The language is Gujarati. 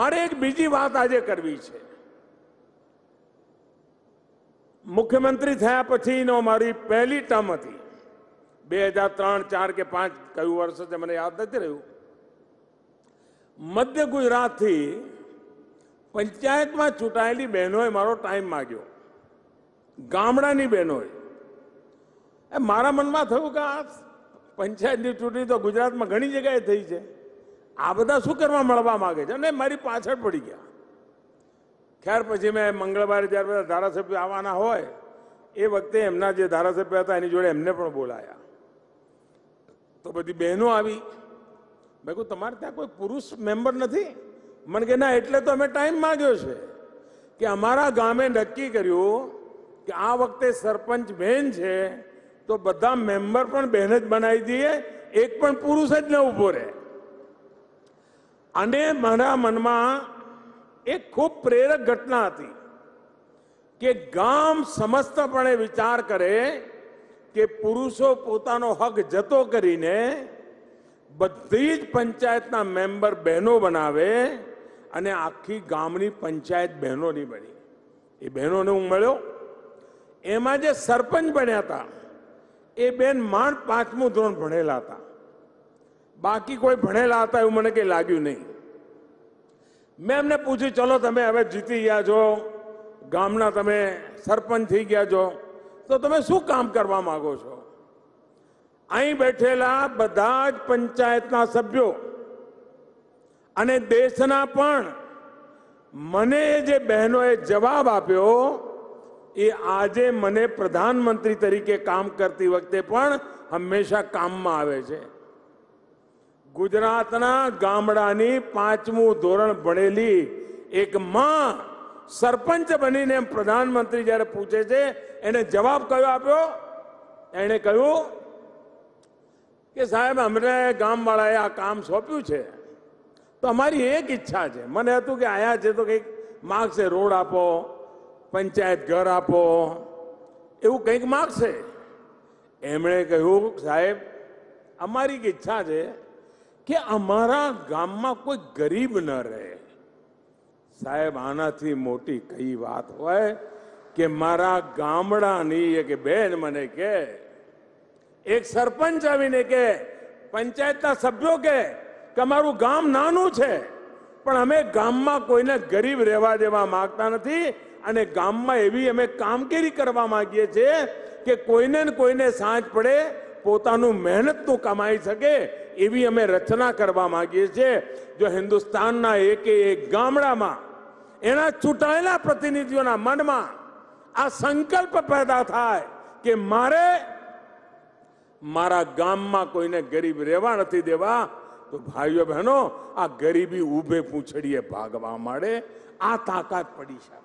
મારે એક બીજી વાત આજે કરવી છે મુખ્યમંત્રી થયા પછીનો મારી પહેલી ટર્મ હતી બે હજાર ત્રણ ચાર કે પાંચ કયું વર્ષ છે મને યાદ નથી રહ્યું મધ્ય ગુજરાતથી પંચાયતમાં ચૂંટાયેલી બહેનોએ મારો ટાઈમ માગ્યો ગામડાની બહેનોએ એ મારા મનમાં થયું કે આ પંચાયતની ચૂંટણી તો ગુજરાતમાં ઘણી જગ્યાએ થઈ છે આ બધા શું કરવા મળવા માગે છે ને મારી પાછળ પડી ગયા ત્યાર પછી મેં મંગળવારે જ્યારે બધા ધારાસભ્ય આવવાના હોય એ વખતે એમના જે ધારાસભ્ય હતા એની જોડે એમને પણ બોલાયા તો બધી બહેનો આવી મેં કહું તમારે ત્યાં કોઈ પુરુષ મેમ્બર નથી મને કે ના એટલે તો અમે ટાઈમ માગ્યો છે કે અમારા ગામે નક્કી કર્યું કે આ વખતે સરપંચ બહેન છે તો બધા મેમ્બર પણ બહેન જ બનાવી દઈએ એક પણ પુરુષ જ ન ઊભો રહે અને મારા મનમાં એક ખૂબ પ્રેરક ઘટના હતી કે ગામ સમસ્તપણે વિચાર કરે કે પુરુષો પોતાનો હક જતો કરીને બધી જ પંચાયતના મેમ્બર બહેનો બનાવે અને આખી ગામની પંચાયત બહેનોની બની એ બહેનોને હું મળ્યો એમાં જે સરપંચ બન્યા હતા એ બેન માંડ પાંચમું ધોરણ ભણેલા હતા બાકી કોઈ ભણેલા હતા એવું મને કંઈ લાગ્યું નહીં મેં એમને પૂછ્યું ચલો તમે હવે જીતી ગયા છો ગામના તમે સરપંચ થઈ ગયા છો તો તમે શું કામ કરવા માગો છો અહીં બેઠેલા બધા જ પંચાયતના સભ્યો અને દેશના પણ મને જે બહેનોએ જવાબ આપ્યો એ આજે મને પ્રધાનમંત્રી તરીકે કામ કરતી વખતે પણ હંમેશા કામમાં આવે છે ગુજરાતના ગામડાની પાંચમું ધોરણ ભણેલી એક માં સરપંચ બનીને પ્રધાનમંત્રી જ્યારે પૂછે છે એને જવાબ કયો આપ્યો એણે કહ્યું કે સાહેબ અમને ગામવાળાએ આ કામ સોંપ્યું છે તો અમારી એક ઈચ્છા છે મને હતું કે આયા છે તો કંઈક માગશે રોડ આપો પંચાયત ઘર આપો એવું કંઈક માગશે એમણે કહ્યું સાહેબ અમારી ઈચ્છા છે કે અમારા ગામમાં કોઈ ગરીબ ન રહે સાહેબ આનાથી મોટી કઈ વાત હોય કે મારા ગામડાની એક બેન મને કે એક સરપંચ આવીને કે પંચાયતના સભ્યો કે અમારું ગામ નાનું છે પણ અમે ગામમાં કોઈને ગરીબ રહેવા દેવા માંગતા નથી અને ગામમાં એવી અમે કામગીરી કરવા માંગીએ છીએ કે કોઈને કોઈને સાંજ પડે પોતાનું મહેનતનું કમાઈ શકે એવી અમે રચના કરવા માંગીએ છે જો હિન્દુસ્તાનના એક એક ગામડામાં એના છુટાયેલા પ્રતિનિધિઓના મંડમાં આ સંકલ્પ પેદા થાય કે મારે મારા ગામમાં કોઈને ગરીબ રહેવા નતી દેવા તો ભાઈઓ બહેનો આ ગરીબી ઊબે પૂછડીએ ભાગવા માડે આ તાકાત પડી છે